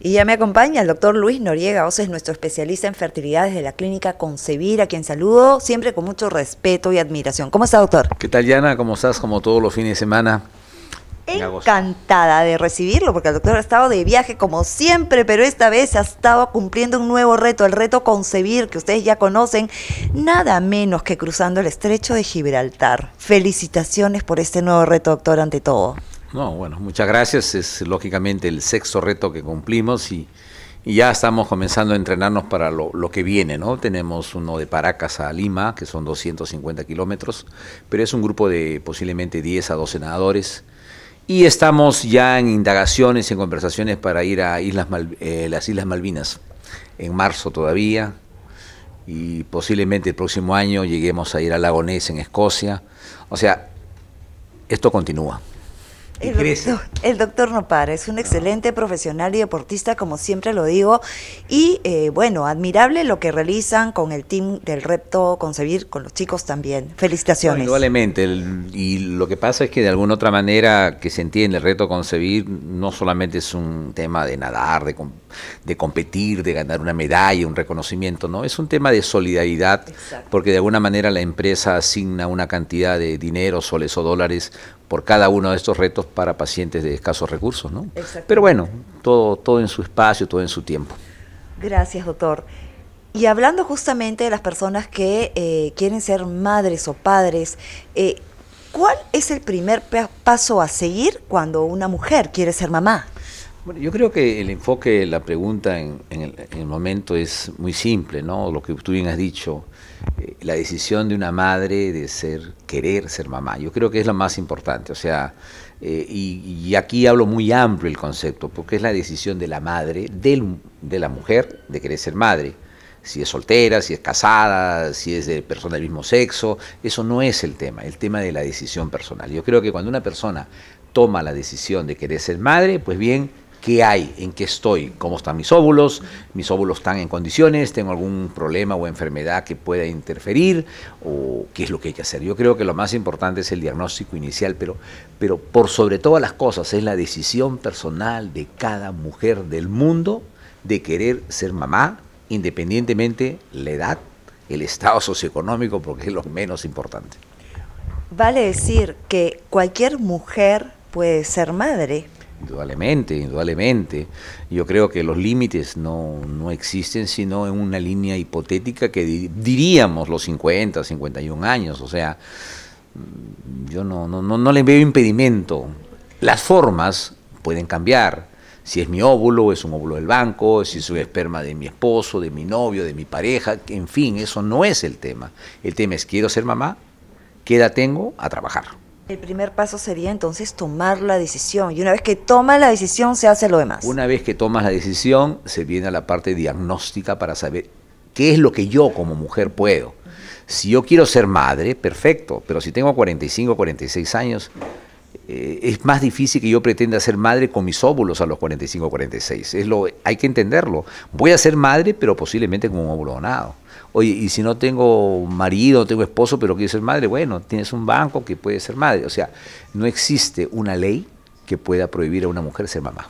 Y ya me acompaña el doctor Luis Noriega es nuestro especialista en fertilidades de la clínica Concebir, a quien saludo siempre con mucho respeto y admiración. ¿Cómo está, doctor? ¿Qué tal, Yana? ¿Cómo estás? Como todos los fines de semana. Encantada de recibirlo, porque el doctor ha estado de viaje como siempre, pero esta vez ha estado cumpliendo un nuevo reto, el reto concebir, que ustedes ya conocen, nada menos que cruzando el estrecho de Gibraltar. Felicitaciones por este nuevo reto, doctor, ante todo. No, bueno, muchas gracias. Es lógicamente el sexto reto que cumplimos y, ya estamos comenzando a entrenarnos para lo, que viene, ¿no? Tenemos uno de Paracas a Lima, que son 250 kilómetros, pero es un grupo de posiblemente 10 a 12 nadadores. Y estamos ya en indagaciones, en conversaciones para ir a Islas eh, las Islas Malvinas, en marzo todavía, y posiblemente el próximo año lleguemos a ir a Lagonés en Escocia. O sea, esto continúa. El doctor, el doctor, no para, es un excelente profesional y deportista, como siempre lo digo. Y eh, bueno, admirable lo que realizan con el team del Repto Concebir, con los chicos también. Felicitaciones. Igualmente, y lo que pasa es que de alguna otra manera que se entiende el Reto Concebir, no solamente es un tema de nadar, de, de competir, de ganar una medalla, un reconocimiento, no, es un tema de solidaridad, porque de alguna manera la empresa asigna una cantidad de dinero, soles o dólares por cada uno de estos retos para pacientes de escasos recursos. ¿no? Pero bueno, todo, todo en su espacio, todo en su tiempo. Gracias, doctor. Y hablando justamente de las personas que eh, quieren ser madres o padres, eh, ¿cuál es el primer paso a seguir cuando una mujer quiere ser mamá? yo creo que el enfoque, la pregunta en, el, momento es muy simple, ¿no? Lo que tú bien has dicho, eh, la decisión de una madre de ser, querer ser mamá, yo creo que es lo más importante, o sea, eh, y, aquí hablo muy amplio el concepto, porque es la decisión de la madre, de la mujer, de querer ser madre. Si es soltera, si es casada, si es de persona del mismo sexo, eso no es el tema, el tema de la decisión personal. Yo creo que cuando una persona toma la decisión de querer ser madre, pues bien, qué hay, en qué estoy, cómo están mis óvulos, mis óvulos están en condiciones, tengo algún problema o enfermedad que pueda interferir o qué es lo que hay que hacer. Yo creo que lo más importante es el diagnóstico inicial, pero, pero por sobre todas las cosas es la decisión personal de cada mujer del mundo de querer ser mamá, independientemente la edad, el estado socioeconómico, porque es lo menos importante. Vale decir que cualquier mujer puede ser madre, indudablemente, indudablemente. Yo creo que los límites no, existen sino en una línea hipotética que diríamos los 50, 51 años. O sea, mm, yo no, no, no, le veo impedimento. Las formas pueden cambiar si es mi óvulo, es un óvulo del banco, si es esperma de mi esposo, de mi novio, de mi pareja, en fin, eso no es el tema. El tema es, ¿quiero ser mamá? ¿Qué edad tengo? A trabajar. El primer paso sería entonces tomar la decisión y una vez que toma la decisión se hace lo demás. Una vez que tomas la decisión se viene a la parte diagnóstica para saber qué es lo que yo como mujer puedo. Si yo quiero ser madre, perfecto, pero si tengo 45, 46 años, eh, es más difícil que yo pretenda ser madre con mis óvulos a los 45 o 46. Es lo, hay que entenderlo. Voy a ser madre, pero posiblemente con un óvulo donado. Oye, y si no tengo marido, no tengo esposo, pero quiero ser madre, bueno, tienes un banco que puede ser madre. O sea, no existe una ley que pueda prohibir a una mujer ser mamá.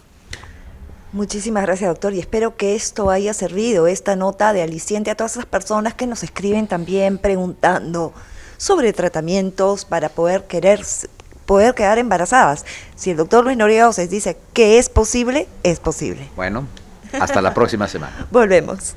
Muchísimas gracias, doctor, y espero que esto haya servido, esta nota de aliciente a todas esas personas que nos escriben también preguntando sobre tratamientos para poder quererse, poder quedar embarazadas. Si el doctor Luis Noriega os dice que es posible, es posible. Bueno, hasta la próxima semana. Volvemos.